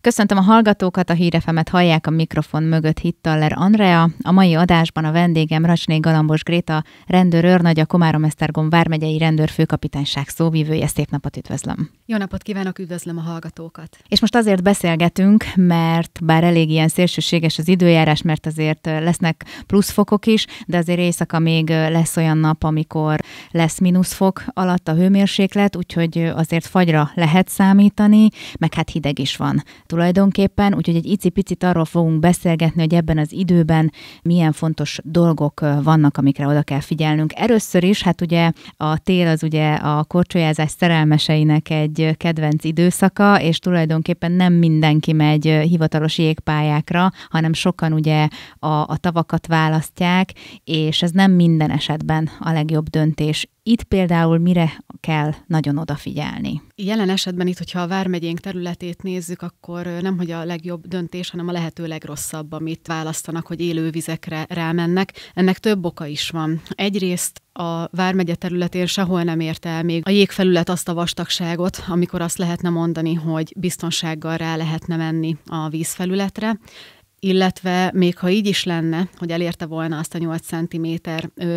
Köszöntöm a hallgatókat, a hírefemet hallják a mikrofon mögött Hittaller Andrea. A mai adásban a vendégem Racsné Galambos Gréta, rendőrőrnagy a Komárom-Esztergom vármegyei rendőrfőkapitányság szóvívője. Szép napot üdvözlöm! Jó napot kívánok, üdvözlöm a hallgatókat! És most azért beszélgetünk, mert bár elég ilyen szélsőséges az időjárás, mert azért lesznek pluszfokok is, de azért éjszaka még lesz olyan nap, amikor lesz mínuszfok alatt a hőmérséklet, úgyhogy azért fagyra lehet számítani, meg hát hideg is van tulajdonképpen, úgyhogy egy icipicit arról fogunk beszélgetni, hogy ebben az időben milyen fontos dolgok vannak, amikre oda kell figyelnünk. Először is, hát ugye a tél az ugye a korcsolyázás szerelmeseinek egy kedvenc időszaka, és tulajdonképpen nem mindenki megy hivatalos jégpályákra, hanem sokan ugye a, a tavakat választják, és ez nem minden esetben a legjobb döntés. Itt például mire kell nagyon odafigyelni? Jelen esetben itt, hogyha a Vármegyénk területét nézzük, akkor nem hogy a legjobb döntés, hanem a lehető legrosszabb, amit választanak, hogy élővizekre rámennek. Ennek több oka is van. Egyrészt a Vármegye területén sehol nem érte el még a jégfelület azt a vastagságot, amikor azt lehetne mondani, hogy biztonsággal rá lehetne menni a vízfelületre illetve még ha így is lenne, hogy elérte volna azt a 8 cm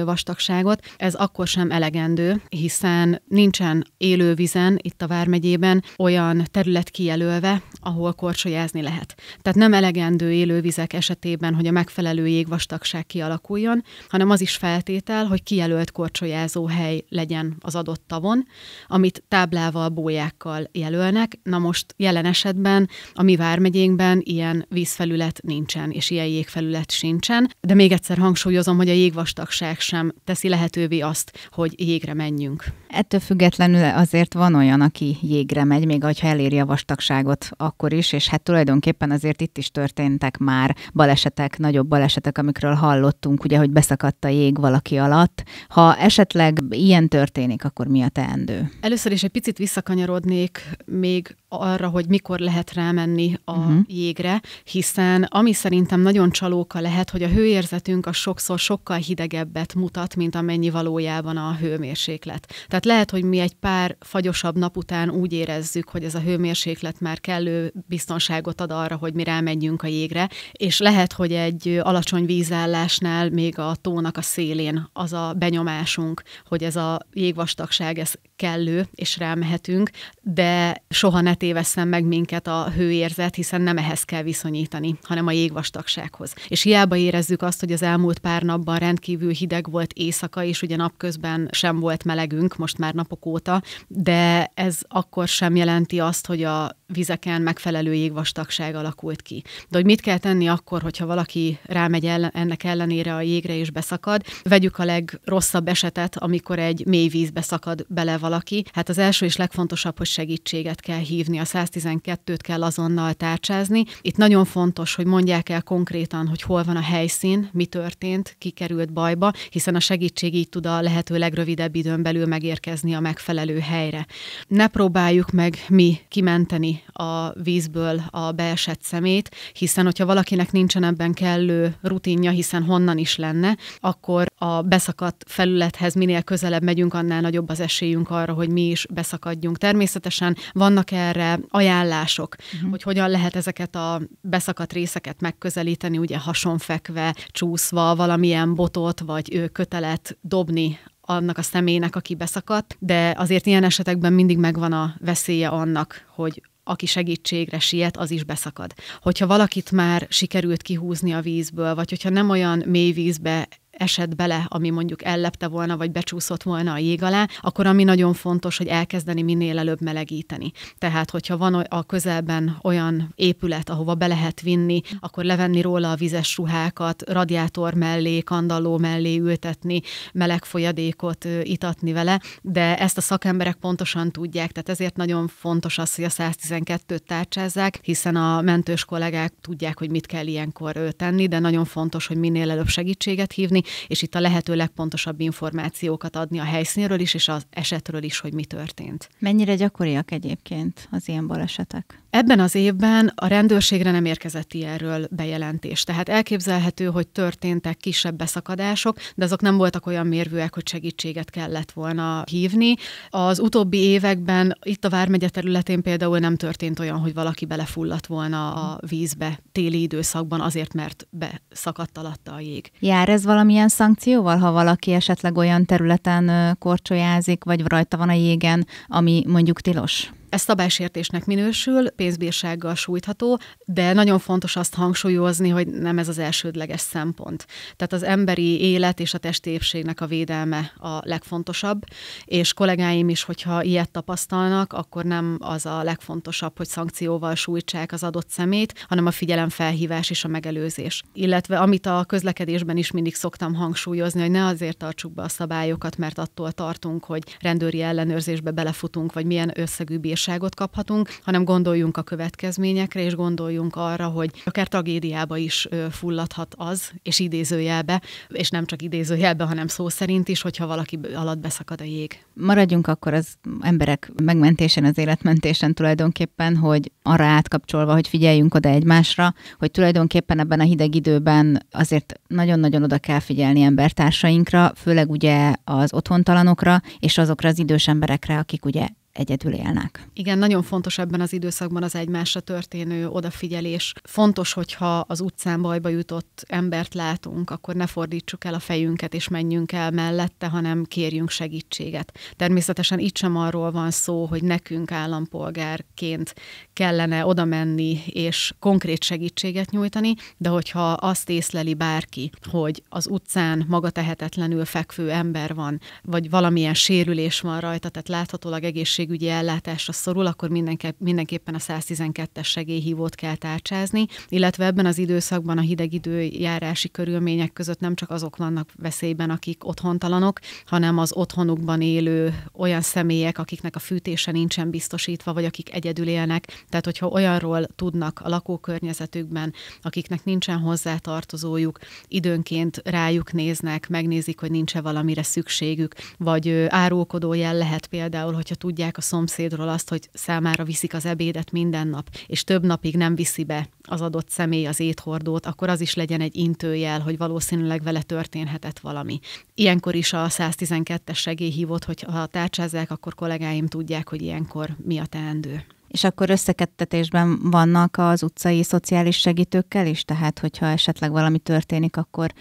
vastagságot, ez akkor sem elegendő, hiszen nincsen élővizen itt a Vármegyében olyan terület kijelölve, ahol korcsolyázni lehet. Tehát nem elegendő élővizek esetében, hogy a megfelelő jégvastagság kialakuljon, hanem az is feltétel, hogy kijelölt korcsolyázó hely legyen az adott tavon, amit táblával, bójákkal jelölnek. Na most jelen esetben a mi Vármegyénkben ilyen vízfelület nincsen, és ilyen jégfelület sincsen. De még egyszer hangsúlyozom, hogy a jégvastagság sem teszi lehetővé azt, hogy jégre menjünk. Ettől függetlenül azért van olyan, aki jégre megy, még ha eléri a vastagságot akkor is, és hát tulajdonképpen azért itt is történtek már balesetek, nagyobb balesetek, amikről hallottunk, ugye, hogy beszakadt a jég valaki alatt. Ha esetleg ilyen történik, akkor mi a teendő? Először is egy picit visszakanyarodnék még arra, hogy mikor lehet rámenni a uh-huh. jégre, hiszen ami szerintem nagyon csalóka lehet, hogy a hőérzetünk a sokszor sokkal hidegebbet mutat, mint amennyi valójában a hőmérséklet. Tehát tehát lehet, hogy mi egy pár fagyosabb nap után úgy érezzük, hogy ez a hőmérséklet már kellő biztonságot ad arra, hogy mi rámenjünk a jégre, és lehet, hogy egy alacsony vízállásnál még a tónak a szélén az a benyomásunk, hogy ez a jégvastagság ez kellő, és rámehetünk, de soha ne tévesszen meg minket a hőérzet, hiszen nem ehhez kell viszonyítani, hanem a jégvastagsághoz. És hiába érezzük azt, hogy az elmúlt pár napban rendkívül hideg volt éjszaka, és ugye napközben sem volt melegünk, most már napok óta, de ez akkor sem jelenti azt, hogy a vizeken megfelelő jégvastagság alakult ki. De hogy mit kell tenni akkor, hogyha valaki rámegy ellen, ennek ellenére a jégre és beszakad? Vegyük a legrosszabb esetet, amikor egy mély vízbe szakad bele valaki. Hát az első és legfontosabb, hogy segítséget kell hívni, a 112-t kell azonnal tárcsázni. Itt nagyon fontos, hogy mondják el konkrétan, hogy hol van a helyszín, mi történt, ki került bajba, hiszen a segítség így tud a lehető legrövidebb időn belül megérkezni a megfelelő helyre. Ne próbáljuk meg mi kimenteni a vízből a beesett szemét, hiszen hogyha valakinek nincsen ebben kellő rutinja, hiszen honnan is lenne, akkor a beszakadt felülethez minél közelebb megyünk, annál nagyobb az esélyünk arra, hogy mi is beszakadjunk. Természetesen vannak erre ajánlások, uh-huh. hogy hogyan lehet ezeket a beszakadt részeket megközelíteni, ugye hasonfekve, csúszva, valamilyen botot vagy kötelet dobni annak a személynek, aki beszakadt, de azért ilyen esetekben mindig megvan a veszélye annak, hogy aki segítségre siet, az is beszakad. Hogyha valakit már sikerült kihúzni a vízből, vagy hogyha nem olyan mély vízbe esett bele, ami mondjuk ellepte volna, vagy becsúszott volna a jég alá, akkor ami nagyon fontos, hogy elkezdeni minél előbb melegíteni. Tehát, hogyha van a közelben olyan épület, ahova be lehet vinni, akkor levenni róla a vizes ruhákat, radiátor mellé, kandalló mellé ültetni, meleg folyadékot itatni vele, de ezt a szakemberek pontosan tudják, tehát ezért nagyon fontos az, hogy a 112-t tárcsázzák, hiszen a mentős kollégák tudják, hogy mit kell ilyenkor tenni, de nagyon fontos, hogy minél előbb segítséget hívni, és itt a lehető legpontosabb információkat adni a helyszínről is, és az esetről is, hogy mi történt. Mennyire gyakoriak egyébként az ilyen balesetek? Ebben az évben a rendőrségre nem érkezett ilyenről bejelentés. Tehát elképzelhető, hogy történtek kisebb beszakadások, de azok nem voltak olyan mérvűek, hogy segítséget kellett volna hívni. Az utóbbi években itt a Vármegye területén például nem történt olyan, hogy valaki belefulladt volna a vízbe téli időszakban azért, mert beszakadt alatta a jég. Jár ez valami valamilyen szankcióval, ha valaki esetleg olyan területen korcsolyázik, vagy rajta van a jégen, ami mondjuk tilos? Ez szabálysértésnek minősül, pénzbírsággal sújtható, de nagyon fontos azt hangsúlyozni, hogy nem ez az elsődleges szempont. Tehát az emberi élet és a testi épségnek a védelme a legfontosabb, és kollégáim is, hogyha ilyet tapasztalnak, akkor nem az a legfontosabb, hogy szankcióval sújtsák az adott szemét, hanem a figyelemfelhívás és a megelőzés. Illetve amit a közlekedésben is mindig szoktam hangsúlyozni, hogy ne azért tartsuk be a szabályokat, mert attól tartunk, hogy rendőri ellenőrzésbe belefutunk, vagy milyen összegű bírság biztonságot kaphatunk, hanem gondoljunk a következményekre, és gondoljunk arra, hogy akár tragédiába is fulladhat az, és idézőjelbe, és nem csak idézőjelbe, hanem szó szerint is, hogyha valaki alatt beszakad a jég. Maradjunk akkor az emberek megmentésen, az életmentésen tulajdonképpen, hogy arra átkapcsolva, hogy figyeljünk oda egymásra, hogy tulajdonképpen ebben a hideg időben azért nagyon-nagyon oda kell figyelni embertársainkra, főleg ugye az otthontalanokra, és azokra az idős emberekre, akik ugye egyedül élnek. Igen, nagyon fontos ebben az időszakban az egymásra történő odafigyelés. Fontos, hogyha az utcán bajba jutott embert látunk, akkor ne fordítsuk el a fejünket és menjünk el mellette, hanem kérjünk segítséget. Természetesen itt sem arról van szó, hogy nekünk állampolgárként kellene oda menni és konkrét segítséget nyújtani, de hogyha azt észleli bárki, hogy az utcán maga tehetetlenül fekvő ember van, vagy valamilyen sérülés van rajta, tehát láthatólag egészséges egészségügyi ellátásra szorul, akkor mindenképp, mindenképpen a 112-es segélyhívót kell tárcsázni, illetve ebben az időszakban a hideg időjárási körülmények között nem csak azok vannak veszélyben, akik otthontalanok, hanem az otthonukban élő olyan személyek, akiknek a fűtése nincsen biztosítva, vagy akik egyedül élnek. Tehát, hogyha olyanról tudnak a lakókörnyezetükben, akiknek nincsen hozzátartozójuk, időnként rájuk néznek, megnézik, hogy nincs-e valamire szükségük, vagy árulkodó jel lehet például, hogyha tudják, hallják a szomszédról azt, hogy számára viszik az ebédet minden nap, és több napig nem viszi be az adott személy az éthordót, akkor az is legyen egy intőjel, hogy valószínűleg vele történhetett valami. Ilyenkor is a 112-es segélyhívót, ha tárcsázzák, akkor kollégáim tudják, hogy ilyenkor mi a teendő. És akkor összekettetésben vannak az utcai szociális segítőkkel is? Tehát, hogyha esetleg valami történik, akkor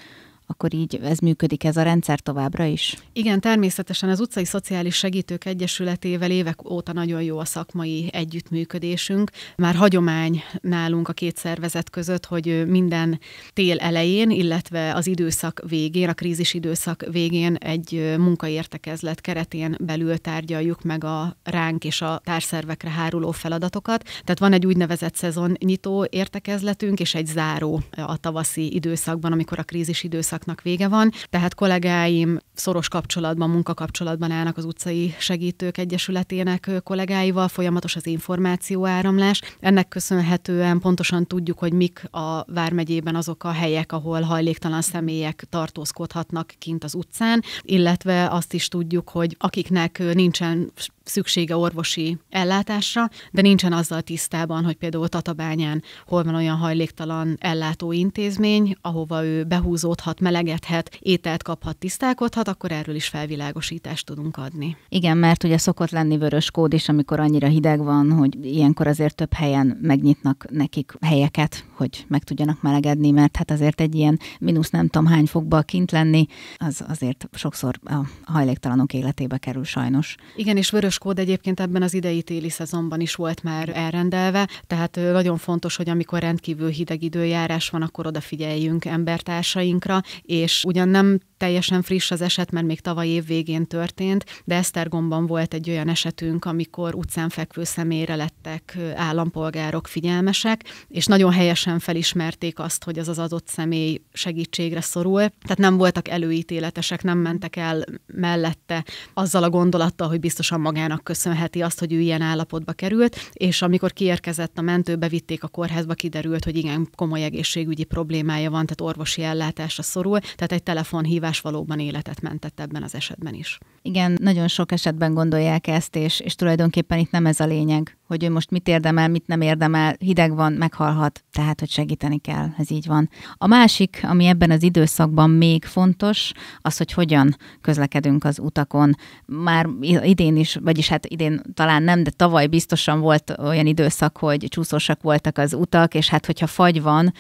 akkor így ez működik ez a rendszer továbbra is? Igen, természetesen az utcai szociális segítők egyesületével évek óta nagyon jó a szakmai együttműködésünk. Már hagyomány nálunk a két szervezet között, hogy minden tél elején, illetve az időszak végén, a krízis időszak végén egy munkaértekezlet keretén belül tárgyaljuk meg a ránk és a társzervekre háruló feladatokat. Tehát van egy úgynevezett szezon nyitó értekezletünk, és egy záró a tavaszi időszakban, amikor a krízis időszak időszaknak vége van, tehát kollégáim szoros kapcsolatban, munkakapcsolatban állnak az utcai segítők egyesületének kollégáival, folyamatos az információ áramlás. Ennek köszönhetően pontosan tudjuk, hogy mik a Vármegyében azok a helyek, ahol hajléktalan személyek tartózkodhatnak kint az utcán, illetve azt is tudjuk, hogy akiknek nincsen szüksége orvosi ellátásra, de nincsen azzal tisztában, hogy például Tatabányán hol van olyan hajléktalan ellátó intézmény, ahova ő behúzódhat, melegedhet, ételt kaphat, tisztálkodhat, akkor erről is felvilágosítást tudunk adni. Igen, mert ugye szokott lenni vörös kód is, amikor annyira hideg van, hogy ilyenkor azért több helyen megnyitnak nekik helyeket, hogy meg tudjanak melegedni, mert hát azért egy ilyen mínusz nem tudom hány fokba kint lenni, az azért sokszor a hajléktalanok életébe kerül sajnos. Igen, és vörös kód egyébként ebben az idei téli szezonban is volt már elrendelve, tehát nagyon fontos, hogy amikor rendkívül hideg időjárás van, akkor odafigyeljünk embertársainkra, és ugyan nem teljesen friss az eset, mert még tavaly év végén történt, de Esztergomban volt egy olyan esetünk, amikor utcán fekvő személyre lettek állampolgárok figyelmesek, és nagyon helyesen felismerték azt, hogy az az adott személy segítségre szorul, tehát nem voltak előítéletesek, nem mentek el mellette azzal a gondolattal, hogy biztosan magának köszönheti azt, hogy ő ilyen állapotba került, és amikor kiérkezett a mentőbe, vitték a kórházba, kiderült, hogy igen komoly egészségügyi problémája van, tehát orvosi ellátásra szorul, tehát egy telefonhívás mozgás valóban életet mentett ebben az esetben is. Igen, nagyon sok esetben gondolják ezt, és, és tulajdonképpen itt nem ez a lényeg hogy ő most mit érdemel, mit nem érdemel, hideg van, meghalhat, tehát hogy segíteni kell, ez így van. A másik, ami ebben az időszakban még fontos, az, hogy hogyan közlekedünk az utakon. Már idén is, vagyis hát idén talán nem, de tavaly biztosan volt olyan időszak, hogy csúszósak voltak az utak, és hát hogyha fagy van,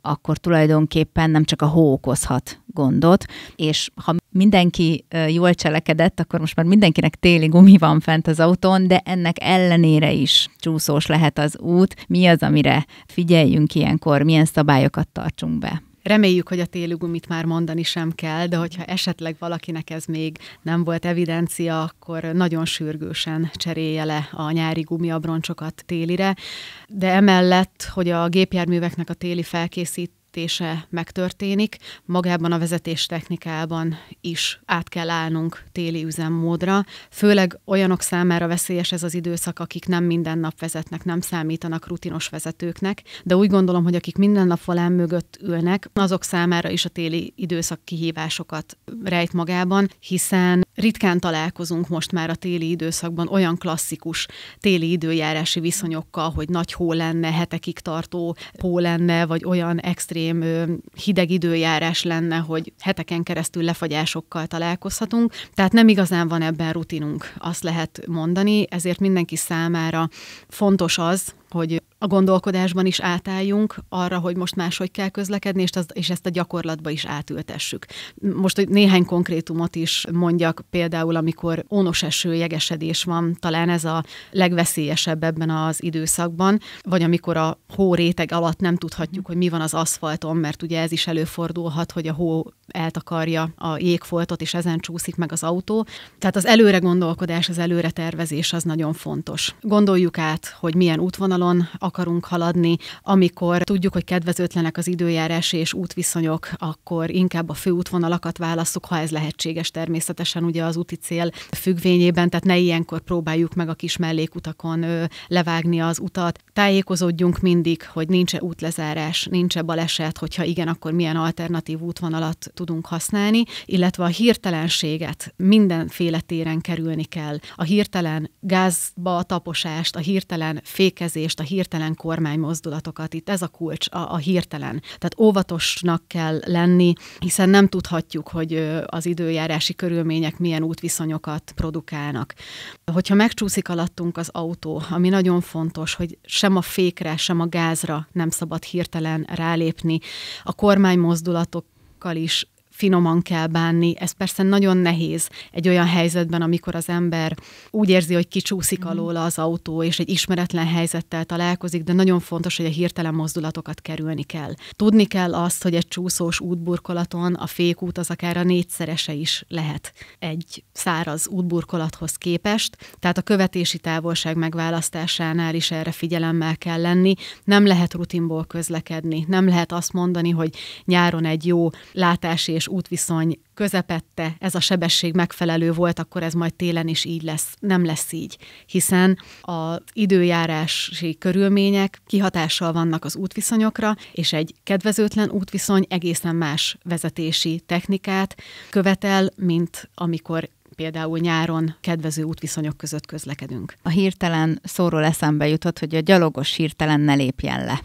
akkor tulajdonképpen nem csak a hó okozhat gondot, és ha mindenki jól cselekedett, akkor most már mindenkinek téli gumi van fent az autón, de ennek ellenére is csúszós lehet az út. Mi az, amire figyeljünk ilyenkor, milyen szabályokat tartsunk be? Reméljük, hogy a télugumit már mondani sem kell, de hogyha esetleg valakinek ez még nem volt evidencia, akkor nagyon sürgősen cserélje le a nyári gumiabroncsokat télire. De emellett, hogy a gépjárműveknek a téli felkészít vezetése megtörténik. Magában a vezetés technikában is át kell állnunk téli üzemmódra. Főleg olyanok számára veszélyes ez az időszak, akik nem minden nap vezetnek, nem számítanak rutinos vezetőknek, de úgy gondolom, hogy akik minden nap falán mögött ülnek, azok számára is a téli időszak kihívásokat rejt magában, hiszen ritkán találkozunk most már a téli időszakban olyan klasszikus téli időjárási viszonyokkal, hogy nagy hó lenne, hetekig tartó hó lenne, vagy olyan extrém hideg időjárás lenne, hogy heteken keresztül lefagyásokkal találkozhatunk. Tehát nem igazán van ebben rutinunk, azt lehet mondani, ezért mindenki számára fontos az, hogy a gondolkodásban is átálljunk arra, hogy most máshogy kell közlekedni, és, az, és ezt a gyakorlatba is átültessük. Most hogy néhány konkrétumot is mondjak, például amikor ónos eső, jegesedés van, talán ez a legveszélyesebb ebben az időszakban, vagy amikor a hó réteg alatt nem tudhatjuk, hogy mi van az aszfalton, mert ugye ez is előfordulhat, hogy a hó eltakarja a jégfoltot, és ezen csúszik meg az autó. Tehát az előre gondolkodás, az előre tervezés az nagyon fontos. Gondoljuk át, hogy milyen útvonalon, akarunk haladni, amikor tudjuk, hogy kedvezőtlenek az időjárási és útviszonyok, akkor inkább a főútvonalakat válasszuk, ha ez lehetséges természetesen ugye az úti cél függvényében, tehát ne ilyenkor próbáljuk meg a kis mellékutakon levágni az utat. Tájékozódjunk mindig, hogy nincs -e útlezárás, nincs -e baleset, hogyha igen, akkor milyen alternatív útvonalat tudunk használni, illetve a hirtelenséget mindenféle téren kerülni kell. A hirtelen gázba a taposást, a hirtelen fékezést, a hirtelen hirtelen kormánymozdulatokat. Itt ez a kulcs, a, a hirtelen. Tehát óvatosnak kell lenni, hiszen nem tudhatjuk, hogy az időjárási körülmények milyen útviszonyokat produkálnak. Hogyha megcsúszik alattunk az autó, ami nagyon fontos, hogy sem a fékre, sem a gázra nem szabad hirtelen rálépni. A kormánymozdulatok is finoman kell bánni. Ez persze nagyon nehéz egy olyan helyzetben, amikor az ember úgy érzi, hogy kicsúszik mhm. alól az autó, és egy ismeretlen helyzettel találkozik, de nagyon fontos, hogy a hirtelen mozdulatokat kerülni kell. Tudni kell azt, hogy egy csúszós útburkolaton a fékút az akár a négyszerese is lehet egy száraz útburkolathoz képest, tehát a követési távolság megválasztásánál is erre figyelemmel kell lenni. Nem lehet rutinból közlekedni, nem lehet azt mondani, hogy nyáron egy jó látási és útviszony közepette ez a sebesség megfelelő volt, akkor ez majd télen is így lesz. Nem lesz így, hiszen az időjárási körülmények kihatással vannak az útviszonyokra, és egy kedvezőtlen útviszony egészen más vezetési technikát követel, mint amikor például nyáron kedvező útviszonyok között közlekedünk. A hirtelen szóról eszembe jutott, hogy a gyalogos hirtelen ne lépjen le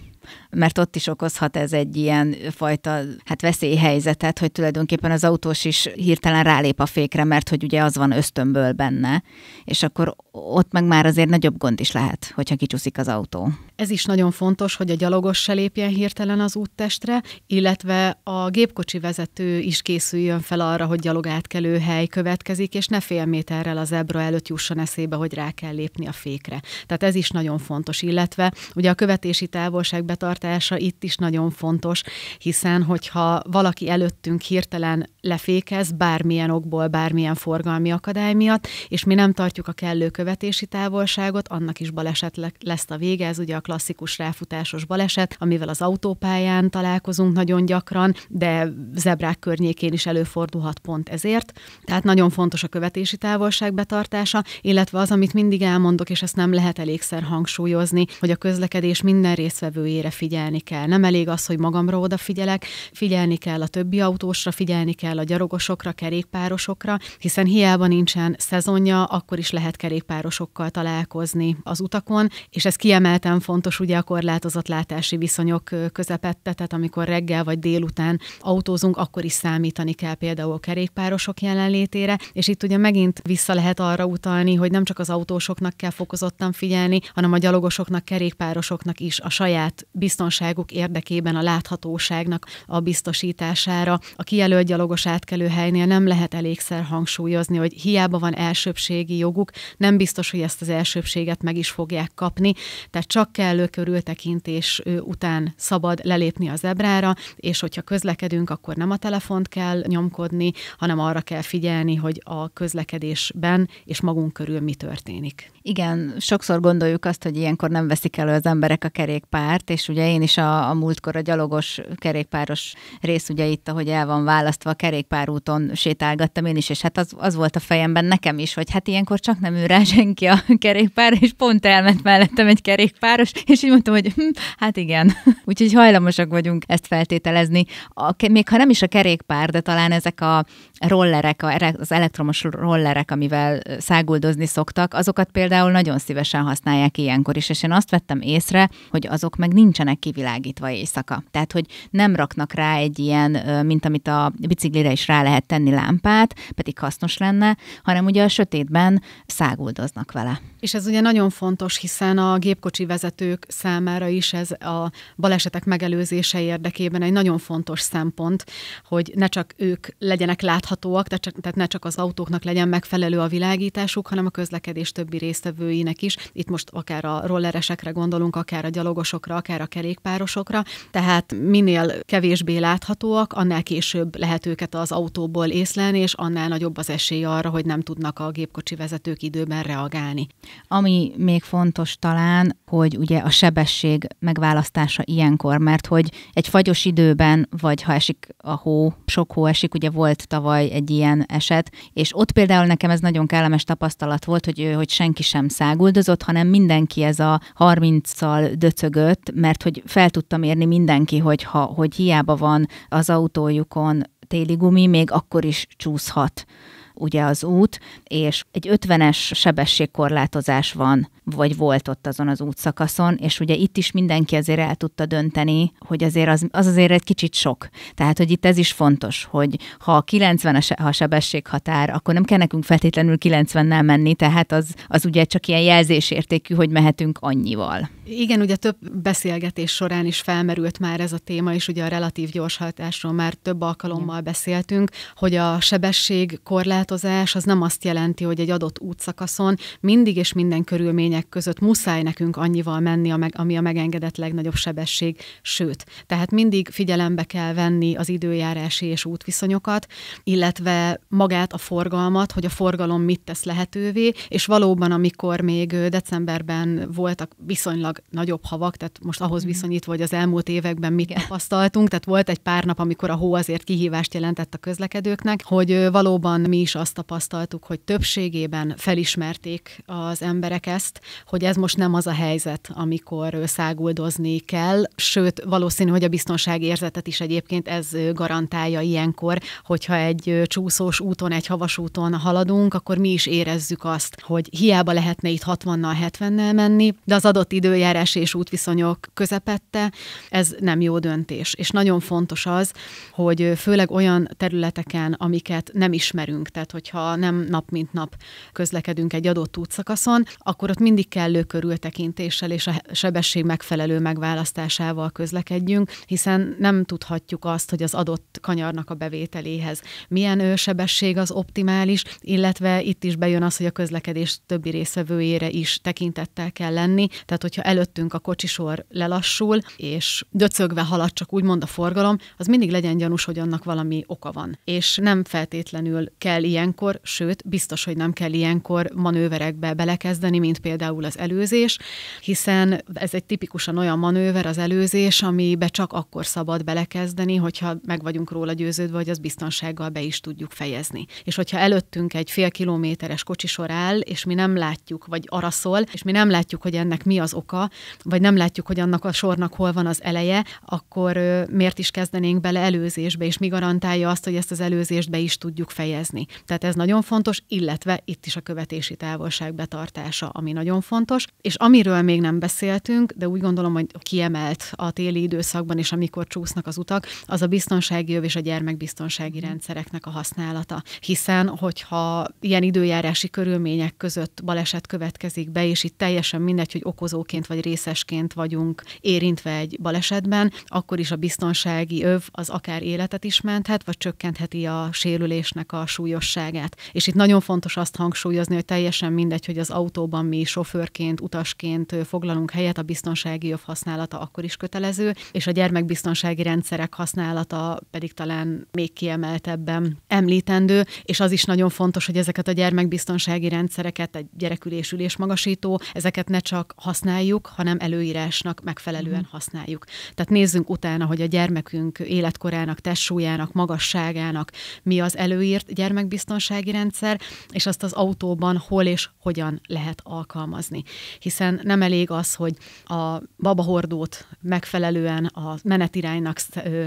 mert ott is okozhat ez egy ilyen fajta hát veszélyhelyzetet, hogy tulajdonképpen az autós is hirtelen rálép a fékre, mert hogy ugye az van ösztönből benne, és akkor ott meg már azért nagyobb gond is lehet, hogyha kicsúszik az autó. Ez is nagyon fontos, hogy a gyalogos se lépjen hirtelen az úttestre, illetve a gépkocsi vezető is készüljön fel arra, hogy gyalogátkelő hely következik, és ne fél méterrel az ebra előtt jusson eszébe, hogy rá kell lépni a fékre. Tehát ez is nagyon fontos, illetve ugye a követési távolság betart betartása itt is nagyon fontos, hiszen hogyha valaki előttünk hirtelen lefékez bármilyen okból, bármilyen forgalmi akadály miatt, és mi nem tartjuk a kellő követési távolságot, annak is baleset lesz a vége, ez ugye a klasszikus ráfutásos baleset, amivel az autópályán találkozunk nagyon gyakran, de zebrák környékén is előfordulhat pont ezért. Tehát nagyon fontos a követési távolság betartása, illetve az, amit mindig elmondok, és ezt nem lehet elégszer hangsúlyozni, hogy a közlekedés minden részvevőjére figyel figyelni kell. Nem elég az, hogy magamra odafigyelek, figyelni kell a többi autósra, figyelni kell a gyalogosokra, kerékpárosokra, hiszen hiába nincsen szezonja, akkor is lehet kerékpárosokkal találkozni az utakon, és ez kiemelten fontos ugye a korlátozott látási viszonyok közepette, tehát amikor reggel vagy délután autózunk, akkor is számítani kell például a kerékpárosok jelenlétére, és itt ugye megint vissza lehet arra utalni, hogy nem csak az autósoknak kell fokozottan figyelni, hanem a gyalogosoknak, kerékpárosoknak is a saját biztonságos biztonságuk érdekében a láthatóságnak a biztosítására. A kijelölt gyalogos átkelőhelynél nem lehet elégszer hangsúlyozni, hogy hiába van elsőbségi joguk, nem biztos, hogy ezt az elsőbséget meg is fogják kapni, tehát csak kellő körültekintés után szabad lelépni az ebrára, és hogyha közlekedünk, akkor nem a telefont kell nyomkodni, hanem arra kell figyelni, hogy a közlekedésben és magunk körül mi történik. Igen, sokszor gondoljuk azt, hogy ilyenkor nem veszik elő az emberek a kerékpárt, és ugye én is a, a múltkor a gyalogos kerékpáros rész, ugye itt, ahogy el van választva, a kerékpárúton sétálgattam én is, és hát az, az volt a fejemben nekem is, hogy hát ilyenkor csak nem ül rá senki a kerékpár, és pont elment mellettem egy kerékpáros, és így mondtam, hogy hm, hát igen. Úgyhogy hajlamosak vagyunk ezt feltételezni. A, még ha nem is a kerékpár, de talán ezek a rollerek, az elektromos rollerek, amivel száguldozni szoktak, azokat például nagyon szívesen használják ilyenkor is, és én azt vettem észre, hogy azok meg nincsenek nincsenek kivilágítva éjszaka. Tehát, hogy nem raknak rá egy ilyen, mint amit a biciklire is rá lehet tenni lámpát, pedig hasznos lenne, hanem ugye a sötétben száguldoznak vele. És ez ugye nagyon fontos, hiszen a gépkocsi vezetők számára is ez a balesetek megelőzése érdekében egy nagyon fontos szempont, hogy ne csak ők legyenek láthatóak, tehát ne csak az autóknak legyen megfelelő a világításuk, hanem a közlekedés többi résztvevőinek is. Itt most akár a rolleresekre gondolunk, akár a gyalogosokra, akár a kerékpárosokra. Tehát minél kevésbé láthatóak, annál később lehet őket az autóból észlelni, és annál nagyobb az esély arra, hogy nem tudnak a gépkocsi vezetők időben reagálni. Ami még fontos talán, hogy ugye a sebesség megválasztása ilyenkor, mert hogy egy fagyos időben, vagy ha esik a hó, sok hó esik, ugye volt tavaly egy ilyen eset, és ott például nekem ez nagyon kellemes tapasztalat volt, hogy, hogy senki sem száguldozott, hanem mindenki ez a 30-szal döcögött, mert hogy fel tudtam érni mindenki, hogy, ha, hogy hiába van az autójukon téli gumi, még akkor is csúszhat ugye az út, és egy 50-es sebességkorlátozás van, vagy volt ott azon az útszakaszon, és ugye itt is mindenki azért el tudta dönteni, hogy azért az, az azért egy kicsit sok. Tehát, hogy itt ez is fontos, hogy ha 90 a, ha a sebességhatár, akkor nem kell nekünk feltétlenül 90-nel menni, tehát az, az ugye csak ilyen jelzésértékű, hogy mehetünk annyival. Igen, ugye több beszélgetés során is felmerült már ez a téma, és ugye a relatív gyorshajtásról már több alkalommal beszéltünk, hogy a sebesség korlát korlátozás az nem azt jelenti, hogy egy adott útszakaszon mindig és minden körülmények között muszáj nekünk annyival menni, ami a megengedett legnagyobb sebesség, sőt, tehát mindig figyelembe kell venni az időjárási és útviszonyokat, illetve magát a forgalmat, hogy a forgalom mit tesz lehetővé, és valóban, amikor még decemberben voltak viszonylag nagyobb havak, tehát most ahhoz mhm. viszonyítva, hogy az elmúlt években mit tapasztaltunk, tehát volt egy pár nap, amikor a hó azért kihívást jelentett a közlekedőknek, hogy valóban mi is is azt tapasztaltuk, hogy többségében felismerték az emberek ezt, hogy ez most nem az a helyzet, amikor száguldozni kell, sőt, valószínű, hogy a biztonságérzetet is egyébként ez garantálja ilyenkor, hogyha egy csúszós úton, egy havas úton haladunk, akkor mi is érezzük azt, hogy hiába lehetne itt 60-nal, 70-nel menni, de az adott időjárás és útviszonyok közepette, ez nem jó döntés. És nagyon fontos az, hogy főleg olyan területeken, amiket nem ismerünk, tehát tehát hogyha nem nap mint nap közlekedünk egy adott útszakaszon, akkor ott mindig kellő körültekintéssel és a sebesség megfelelő megválasztásával közlekedjünk, hiszen nem tudhatjuk azt, hogy az adott kanyarnak a bevételéhez milyen sebesség az optimális, illetve itt is bejön az, hogy a közlekedés többi részvevőjére is tekintettel kell lenni, tehát hogyha előttünk a kocsisor lelassul, és döcögve halad csak úgymond a forgalom, az mindig legyen gyanús, hogy annak valami oka van. És nem feltétlenül kell ilyenkor, sőt, biztos, hogy nem kell ilyenkor manőverekbe belekezdeni, mint például az előzés, hiszen ez egy tipikusan olyan manőver az előzés, amibe csak akkor szabad belekezdeni, hogyha meg vagyunk róla győződve, hogy az biztonsággal be is tudjuk fejezni. És hogyha előttünk egy fél kilométeres kocsisor áll, és mi nem látjuk, vagy araszol, és mi nem látjuk, hogy ennek mi az oka, vagy nem látjuk, hogy annak a sornak hol van az eleje, akkor miért is kezdenénk bele előzésbe, és mi garantálja azt, hogy ezt az előzést be is tudjuk fejezni. Tehát ez nagyon fontos, illetve itt is a követési távolság betartása, ami nagyon fontos. És amiről még nem beszéltünk, de úgy gondolom, hogy kiemelt a téli időszakban és amikor csúsznak az utak, az a biztonsági jövő és a gyermekbiztonsági mm. rendszereknek a használata. Hiszen, hogyha ilyen időjárási körülmények között baleset következik be, és itt teljesen mindegy, hogy okozóként vagy részesként vagyunk érintve egy balesetben, akkor is a biztonsági öv az akár életet is menthet, vagy csökkentheti a sérülésnek a súlyos biztonságát. És itt nagyon fontos azt hangsúlyozni, hogy teljesen mindegy, hogy az autóban mi sofőrként, utasként foglalunk helyet, a biztonsági jobb használata akkor is kötelező, és a gyermekbiztonsági rendszerek használata pedig talán még kiemeltebben említendő, és az is nagyon fontos, hogy ezeket a gyermekbiztonsági rendszereket, egy gyerekülésülés magasító, ezeket ne csak használjuk, hanem előírásnak megfelelően mhm. használjuk. Tehát nézzünk utána, hogy a gyermekünk életkorának, testsúlyának, magasságának mi az előírt gyermekbiztonsági biztonsági rendszer, és azt az autóban hol és hogyan lehet alkalmazni. Hiszen nem elég az, hogy a babahordót megfelelően a menetiránynak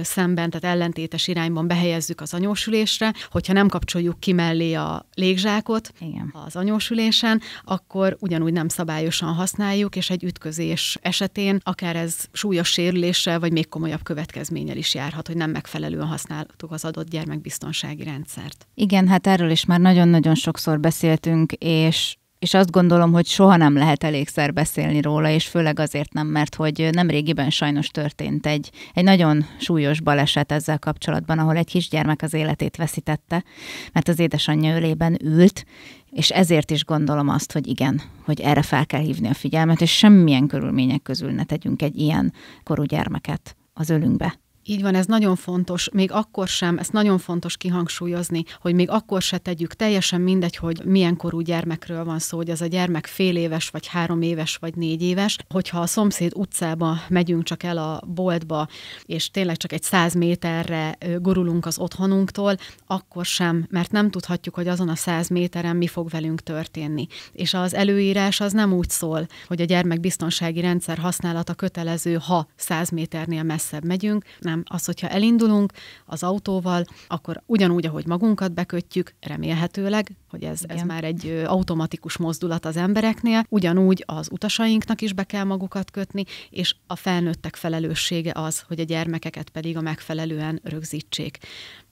szemben, tehát ellentétes irányban behelyezzük az anyósülésre, hogyha nem kapcsoljuk ki mellé a légzsákot Igen. az anyósülésen, akkor ugyanúgy nem szabályosan használjuk, és egy ütközés esetén akár ez súlyos sérüléssel, vagy még komolyabb következménnyel is járhat, hogy nem megfelelően használtuk az adott gyermekbiztonsági rendszert. Igen, hát erről is már nagyon-nagyon sokszor beszéltünk, és és azt gondolom, hogy soha nem lehet elégszer beszélni róla, és főleg azért nem, mert hogy nem régiben sajnos történt egy, egy nagyon súlyos baleset ezzel kapcsolatban, ahol egy kisgyermek az életét veszítette, mert az édesanyja ölében ült, és ezért is gondolom azt, hogy igen, hogy erre fel kell hívni a figyelmet, és semmilyen körülmények közül ne tegyünk egy ilyen korú gyermeket az ölünkbe. Így van, ez nagyon fontos, még akkor sem, ezt nagyon fontos kihangsúlyozni, hogy még akkor se tegyük, teljesen mindegy, hogy milyen korú gyermekről van szó, hogy ez a gyermek fél éves, vagy három éves, vagy négy éves, hogyha a szomszéd utcába megyünk csak el a boltba, és tényleg csak egy száz méterre gurulunk az otthonunktól, akkor sem, mert nem tudhatjuk, hogy azon a száz méteren mi fog velünk történni. És az előírás az nem úgy szól, hogy a gyermekbiztonsági rendszer használata kötelező, ha száz méternél messzebb megyünk, nem hanem az, hogyha elindulunk az autóval, akkor ugyanúgy, ahogy magunkat bekötjük, remélhetőleg, hogy ez, ez már egy automatikus mozdulat az embereknél, ugyanúgy az utasainknak is be kell magukat kötni, és a felnőttek felelőssége az, hogy a gyermekeket pedig a megfelelően rögzítsék.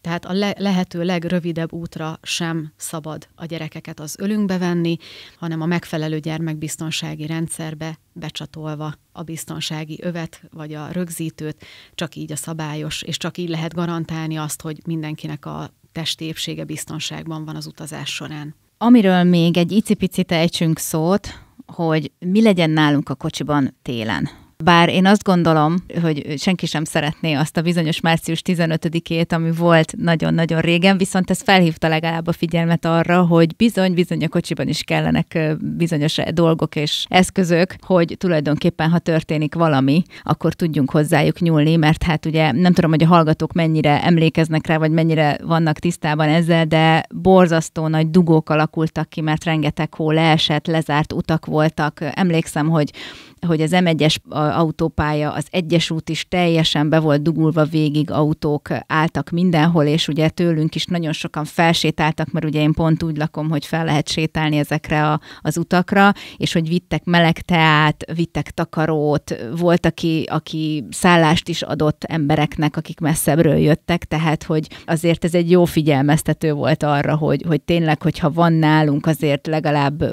Tehát a le- lehető legrövidebb útra sem szabad a gyerekeket az ölünkbe venni, hanem a megfelelő gyermekbiztonsági rendszerbe becsatolva a biztonsági övet vagy a rögzítőt, csak így a szabályos, és csak így lehet garantálni azt, hogy mindenkinek a testi épsége biztonságban van az utazás során. Amiről még egy icipicit ejtsünk szót, hogy mi legyen nálunk a kocsiban télen bár én azt gondolom, hogy senki sem szeretné azt a bizonyos március 15-ét, ami volt nagyon-nagyon régen, viszont ez felhívta legalább a figyelmet arra, hogy bizony, bizony a kocsiban is kellenek bizonyos dolgok és eszközök, hogy tulajdonképpen, ha történik valami, akkor tudjunk hozzájuk nyúlni, mert hát ugye nem tudom, hogy a hallgatók mennyire emlékeznek rá, vagy mennyire vannak tisztában ezzel, de borzasztó nagy dugók alakultak ki, mert rengeteg hó leesett, lezárt utak voltak. Emlékszem, hogy hogy az M1-es autópálya, az egyes út is teljesen be volt dugulva végig, autók álltak mindenhol, és ugye tőlünk is nagyon sokan felsétáltak, mert ugye én pont úgy lakom, hogy fel lehet sétálni ezekre a, az utakra, és hogy vittek meleg teát, vittek takarót, volt, aki, aki szállást is adott embereknek, akik messzebbről jöttek, tehát hogy azért ez egy jó figyelmeztető volt arra, hogy, hogy tényleg, hogyha van nálunk azért legalább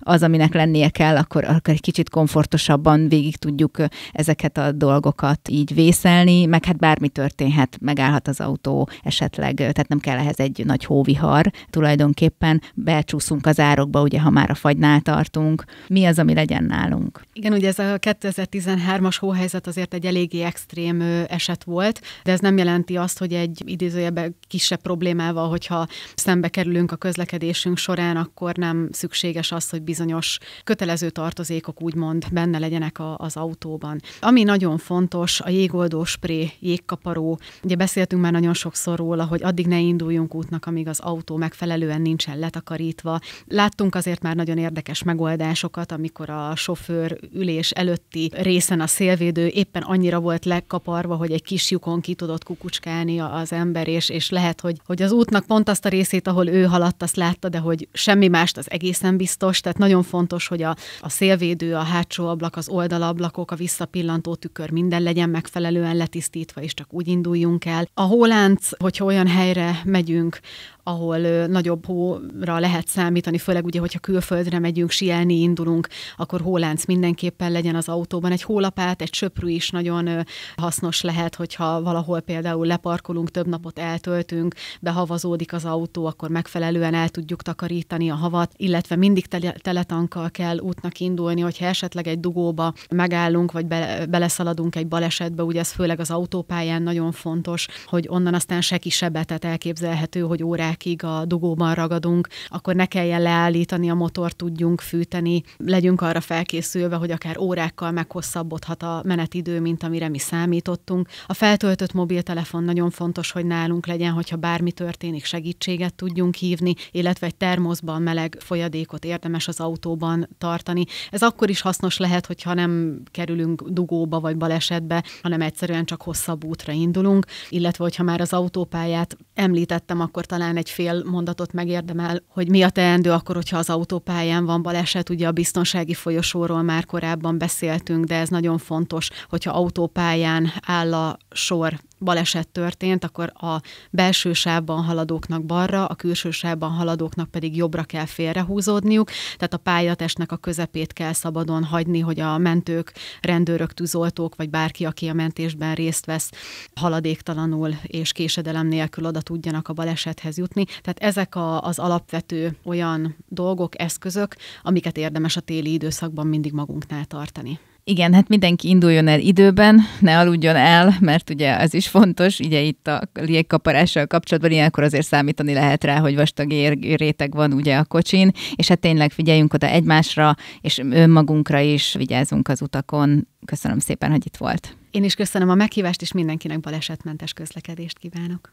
az, aminek lennie kell, akkor, akkor egy kicsit komfortos gyorsabban végig tudjuk ezeket a dolgokat így vészelni, meg hát bármi történhet, megállhat az autó esetleg, tehát nem kell ehhez egy nagy hóvihar. Tulajdonképpen becsúszunk az árokba, ugye, ha már a fagynál tartunk. Mi az, ami legyen nálunk? Igen, ugye ez a 2013-as hóhelyzet azért egy eléggé extrém eset volt, de ez nem jelenti azt, hogy egy idézőjebben kisebb problémával, hogyha szembe kerülünk a közlekedésünk során, akkor nem szükséges az, hogy bizonyos kötelező tartozékok úgymond benne benne legyenek a, az autóban. Ami nagyon fontos, a jégoldó spré, jégkaparó. Ugye beszéltünk már nagyon sokszor róla, hogy addig ne induljunk útnak, amíg az autó megfelelően nincsen letakarítva. Láttunk azért már nagyon érdekes megoldásokat, amikor a sofőr ülés előtti részen a szélvédő éppen annyira volt lekaparva, hogy egy kis lyukon ki tudott kukucskálni az ember, és, és lehet, hogy, hogy az útnak pont azt a részét, ahol ő haladt, azt látta, de hogy semmi mást az egészen biztos. Tehát nagyon fontos, hogy a, a szélvédő, a hátsó a ablak, az oldalablakok, a visszapillantó tükör, minden legyen megfelelően letisztítva, és csak úgy induljunk el. A hólánc, hogyha olyan helyre megyünk, ahol nagyobb hóra lehet számítani, főleg ugye, hogyha külföldre megyünk, sielni indulunk, akkor hólánc mindenképpen legyen az autóban. Egy hólapát, egy söprű is nagyon hasznos lehet, hogyha valahol például leparkolunk, több napot eltöltünk, behavazódik az autó, akkor megfelelően el tudjuk takarítani a havat, illetve mindig tele- teletankkal kell útnak indulni, hogyha esetleg egy dugóba megállunk, vagy be- beleszaladunk egy balesetbe, ugye ez főleg az autópályán nagyon fontos, hogy onnan aztán seki sebetet elképzelhető, hogy órák órákig a dugóban ragadunk, akkor ne kelljen leállítani a motor, tudjunk fűteni, legyünk arra felkészülve, hogy akár órákkal meghosszabbodhat a menetidő, mint amire mi számítottunk. A feltöltött mobiltelefon nagyon fontos, hogy nálunk legyen, hogyha bármi történik, segítséget tudjunk hívni, illetve egy termoszban meleg folyadékot érdemes az autóban tartani. Ez akkor is hasznos lehet, hogyha nem kerülünk dugóba vagy balesetbe, hanem egyszerűen csak hosszabb útra indulunk, illetve hogyha már az autópályát említettem, akkor talán egy fél mondatot megérdemel, hogy mi a teendő akkor, hogyha az autópályán van baleset. Ugye a biztonsági folyosóról már korábban beszéltünk, de ez nagyon fontos, hogyha autópályán áll a sor baleset történt, akkor a belső sávban haladóknak balra, a külső sávban haladóknak pedig jobbra kell félrehúzódniuk, tehát a pályatestnek a közepét kell szabadon hagyni, hogy a mentők, rendőrök, tűzoltók, vagy bárki, aki a mentésben részt vesz, haladéktalanul és késedelem nélkül oda tudjanak a balesethez jutni. Tehát ezek a, az alapvető olyan dolgok, eszközök, amiket érdemes a téli időszakban mindig magunknál tartani. Igen, hát mindenki induljon el időben, ne aludjon el, mert ugye ez is fontos, ugye itt a légkaparással kapcsolatban ilyenkor azért számítani lehet rá, hogy vastag ér- réteg van ugye a kocsin, és hát tényleg figyeljünk oda egymásra, és önmagunkra is vigyázunk az utakon. Köszönöm szépen, hogy itt volt. Én is köszönöm a meghívást, és mindenkinek balesetmentes közlekedést kívánok.